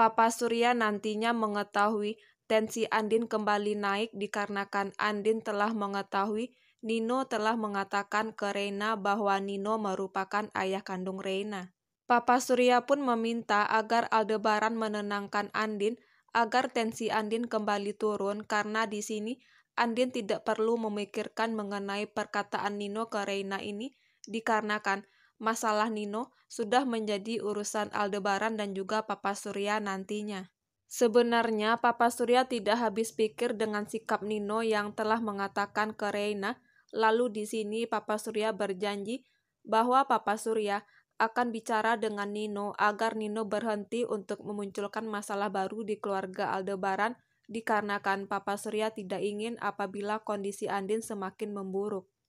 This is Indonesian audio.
Papa Surya nantinya mengetahui tensi Andin kembali naik dikarenakan Andin telah mengetahui Nino telah mengatakan ke Reina bahwa Nino merupakan ayah kandung Reina. Papa Surya pun meminta agar Aldebaran menenangkan Andin agar tensi Andin kembali turun karena di sini Andin tidak perlu memikirkan mengenai perkataan Nino ke Reina ini dikarenakan masalah Nino sudah menjadi urusan Aldebaran dan juga Papa Surya nantinya. Sebenarnya Papa Surya tidak habis pikir dengan sikap Nino yang telah mengatakan ke Reina, lalu di sini Papa Surya berjanji bahwa Papa Surya akan bicara dengan Nino agar Nino berhenti untuk memunculkan masalah baru di keluarga Aldebaran dikarenakan Papa Surya tidak ingin apabila kondisi Andin semakin memburuk.